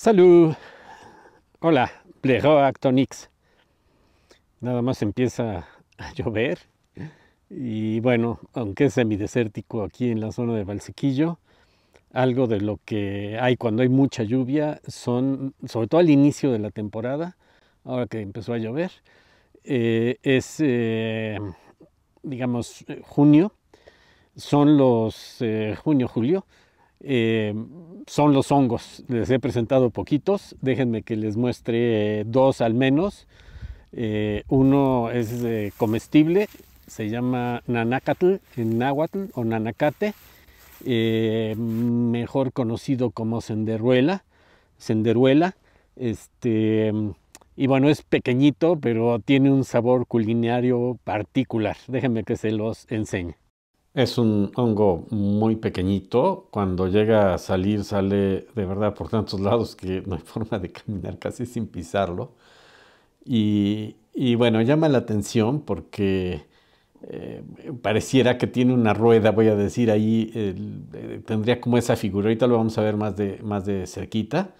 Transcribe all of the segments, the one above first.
Salud. Hola, Plejo Actonix. Nada más empieza a llover. Y bueno, aunque es semidesértico aquí en la zona de Valsequillo, algo de lo que hay cuando hay mucha lluvia son, sobre todo al inicio de la temporada, ahora que empezó a llover, eh, es, eh, digamos, eh, junio, son los junio-julio, eh, son los hongos. Les he presentado poquitos, déjenme que les muestre dos al menos. Eh, uno es comestible, se llama nanacatl en náhuatl o nanacate, eh, mejor conocido como senderuela. senderuela este, y bueno, es pequeñito, pero tiene un sabor culinario particular. Déjenme que se los enseñe. Es un hongo muy pequeñito. Cuando llega a salir, sale de verdad por tantos lados que no hay forma de caminar casi sin pisarlo. Y, bueno, llama la atención porque eh, pareciera que tiene una rueda, voy a decir, ahí eh, tendría como esa figurita. lo vamos a ver más de, más de cerquita.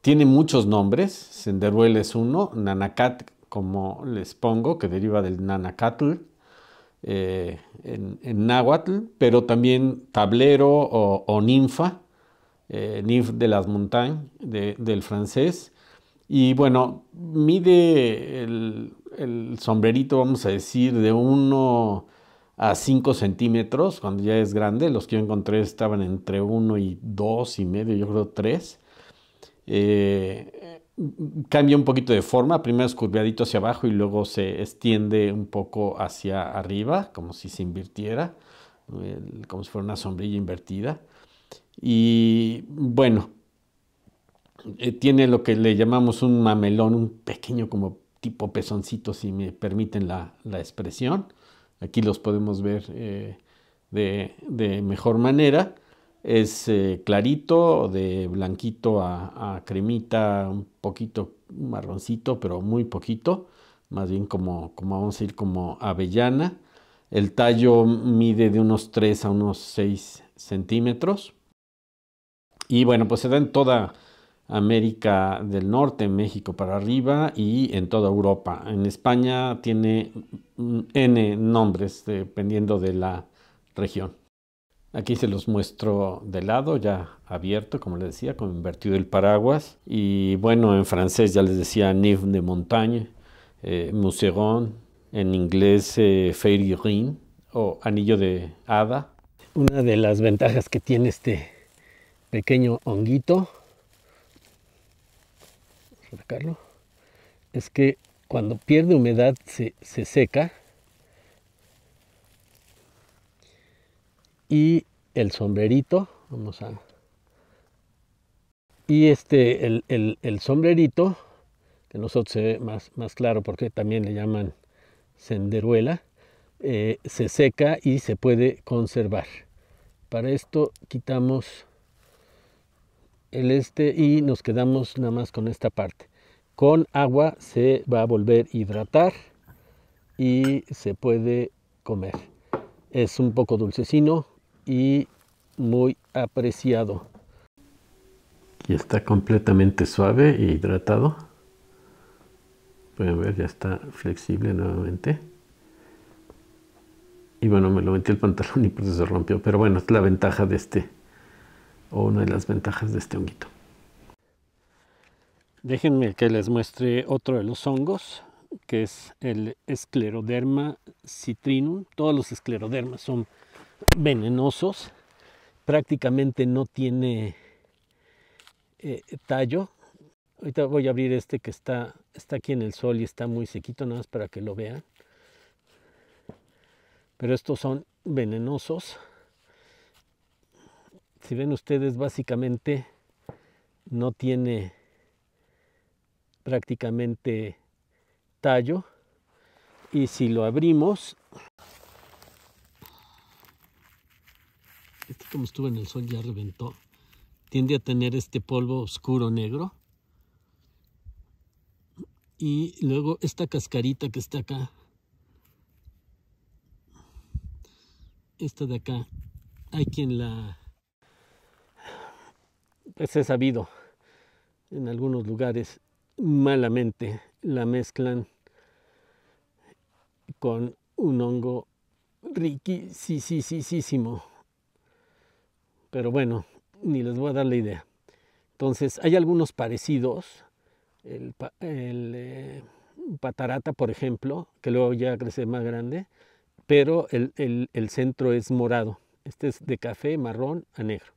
Tiene muchos nombres. Senderuel es uno, Nanacat, como les pongo, que deriva del Nanacatl eh, en, en, náhuatl, pero también tablero o, ninfa, eh, ninf de las montañas, del francés. Y bueno, mide el, sombrerito, vamos a decir, de 1 a 5 centímetros, cuando ya es grande. Los que yo encontré estaban entre 1 y 2 y medio, yo creo 3. Eh, cambia un poquito de forma, primero es curviadito hacia abajo y luego se extiende un poco hacia arriba, como si se invirtiera, como si fuera una sombrilla invertida. Y bueno, eh, tiene lo que le llamamos un mamelón, un pequeño como tipo pezoncito, si me permiten la, expresión. Aquí los podemos ver eh, de mejor manera es eh, clarito, de blanquito a, cremita, un poquito marroncito, pero muy poquito, más bien como, como vamos a decir, como avellana. El tallo mide de unos 3 a unos 6 centímetros. Y bueno, pues se da en toda América del Norte, México para arriba y en toda Europa. En España tiene mm, N nombres dependiendo de la región. Aquí se los muestro de lado, ya abierto, como les decía, con invertido el paraguas. Y bueno, en francés ya les decía Nive de Montagne, eh, en inglés eh, Fairy Ring o Anillo de Hada. Una de las ventajas que tiene este pequeño honguito, es que cuando pierde humedad se seca y el sombrerito. Vamos a. Y este, el, sombrerito, que nosotros se ve más, más claro porque también le llaman senderuela, eh, se seca y se puede conservar. Para esto quitamos el este y nos quedamos nada más con esta parte. Con agua se va a volver hidratar y se puede comer. Es un poco dulcecino, y muy apreciado. Y está completamente suave e hidratado. Pueden ver, ya está flexible nuevamente. Y bueno, me lo metí el pantalón y pues se rompió. Pero bueno, es la ventaja de este, o una de las ventajas de este honguito. Déjenme que les muestre otro de los hongos, que es el escleroderma citrinum. Todos los esclerodermas son venenosos, prácticamente no tiene eh, tallo. Ahorita voy a abrir este que está, está aquí en el sol y está muy sequito, nada más para que lo vean. Pero estos son venenosos. Si ven ustedes, básicamente no tiene prácticamente tallo. Y si lo abrimos, como este estuvo en el sol ya reventó. Tiende a tener este polvo oscuro negro. Y luego esta cascarita que está acá. Esta de acá. Hay quien la... Pues he sabido. En algunos lugares malamente la mezclan con un hongo riquísimo pero bueno, ni les voy a dar la idea. Entonces, hay algunos parecidos. El, eh, patarata, por ejemplo, que luego ya crece más grande, pero el, centro es morado. Este es de café, marrón a negro.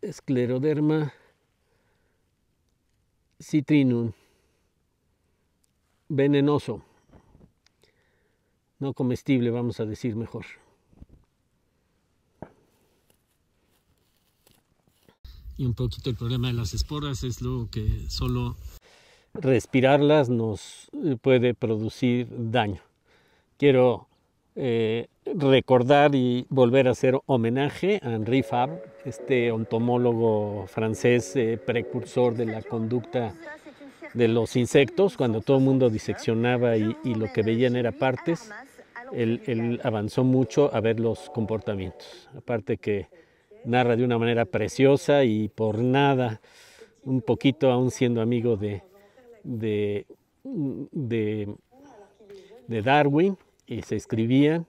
Escleroderma citrinum. Venenoso. No comestible, vamos a decir mejor. y un poquito el problema de las esporas es lo que solo respirarlas nos eh, puede producir daño. Quiero eh, recordar y volver a hacer homenaje a Henri Fabre, este entomólogo francés eh, precursor de la conducta de los insectos, cuando todo el mundo diseccionaba y, lo que veían eran partes, él, él, avanzó mucho a ver los comportamientos. Aparte que narra de una manera preciosa y por nada, un poquito aún siendo amigo de, de, Darwin, y se escribían,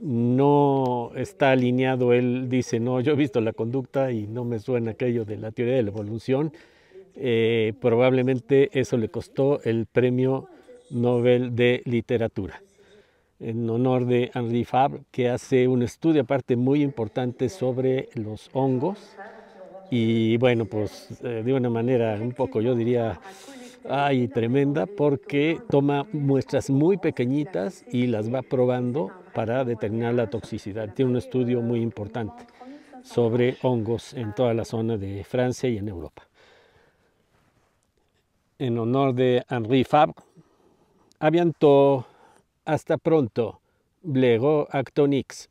no está alineado, él dice, no, yo he visto la conducta y no me suena aquello de la teoría de la evolución, eh, probablemente eso le costó el premio Nobel de Literatura en honor de Henri Fabre, que hace un estudio aparte muy importante sobre los hongos. Y bueno, pues eh, de una manera un poco, yo diría, ay, tremenda, porque toma muestras muy pequeñitas y las va probando para determinar la toxicidad. Tiene un estudio muy importante sobre hongos en toda la zona de Francia y en Europa. En honor de Henri Fabre, aviantó hasta pronto. Blego Actonix.